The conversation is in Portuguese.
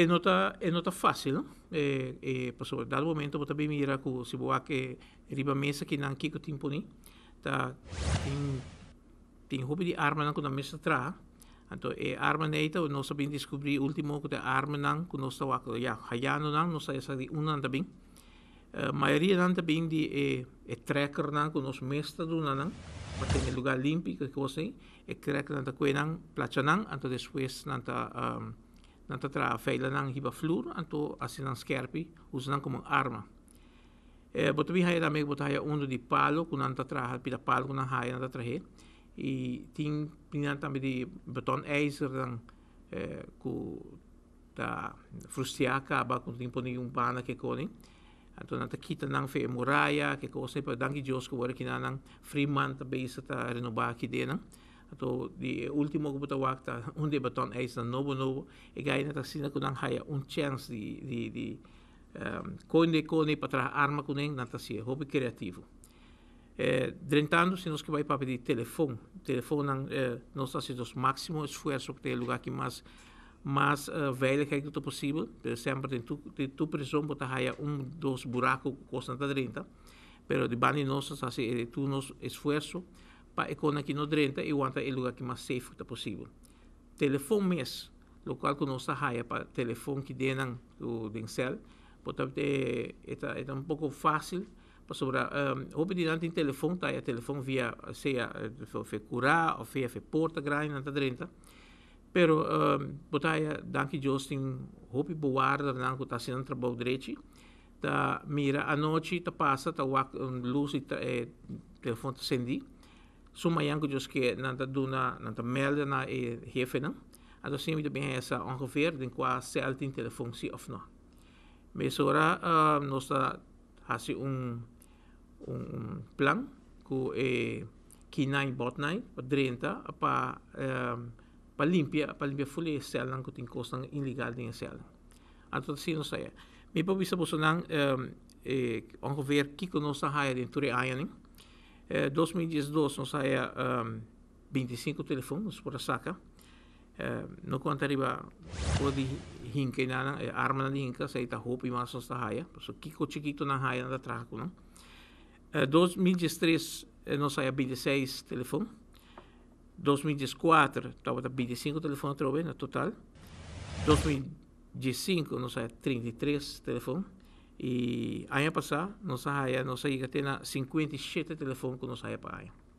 é nota é nota fácil não? é é passou dado momento vou também mirar com se boa que riba mesa que não kiko tempo nem tá tem tem hobby de arma não com a mesa tra então é eh, arma neita nós sabemos descobrir último que a arma não eh, eh, que nós estava já hayano não nós essa de um não também a maioria não também de é é tracker não quando nós mestra do não mas tem lugar limpo que você é tracker não tá com não placa não então depois não tá um, na natatra nang hiba flur anto asilang skerpi usanang kumang arma. E, eh, botabi haya rameg botahaya undo di palo kun kunan tatraha pila palo kunan haya natatrahe i tin pinan tambi di beton ijzer dan e, eh, ku ta frustiaka ba kun ting poni un bana ke koni anto nata kita nang fe muraya ke ko se pa dangi Dios ko wala kinanang free month base ta renova kidena. dena ato di ultimo ko buta wakta undi baton eis eh, na nobo nobo e gai na tasina kunang haya un chance di di di um, ehm, de kone patra arma kuneng na tasia hobi kreativo eh, drentando se nos que vai para pedir telefone telefone eh, nós fazemos máximo esforço que ter lugar que mais mas uh, velha que é tudo possível de sempre tem tu tem tu pressão botar haya um dos buracos Santa 30 pero de bani nós assim tu nos esforço pa ekona ki no drenta e wanta e lugar ki mas safe ta possível. Telefone mes, local que nós saia para telefone que denan o dencel, portanto é é, é um pouco fácil para sobra. Um, hoje dinante em telefone tá, é telefone via seja fe curar ou via fe porta grande na drenta. Pero um, botaia danke Justin, hope boarda da ko ta sinan trabalho direito ta mira a noite ta passa ta wak um, luz e eh, telefone ta sendi Suma yang dus que nanta duna nanta melden na e hefenen. En dan zien we de beheersa ongeveer den qua zelden telefunctie of no. Mesora uh, nosta hasi un un plan ku e kinai botnai pa drenta pa um, pa limpia pa limpia fully sel lang kuting kostang illegal din sel. At to sino saya. Mi pa bisa buso nang um, eh, ongeveer kiko nosta haya din turi ayaning. 2012 nos haya um, 25 telefones por saca. Uh, no conta riba podi hinke na eh, arma na hinka sa ita hopi masos ta haya. So kiko chiquito na haya na traco, não? Uh, 2013 eh, nos haya 26 teléfonos. 2014 estava 25 telefones trove na total. 2015 nos haya 33 telefones e aia pasa nosa haya nosa igatena 57 telefones que nosa haya pa aia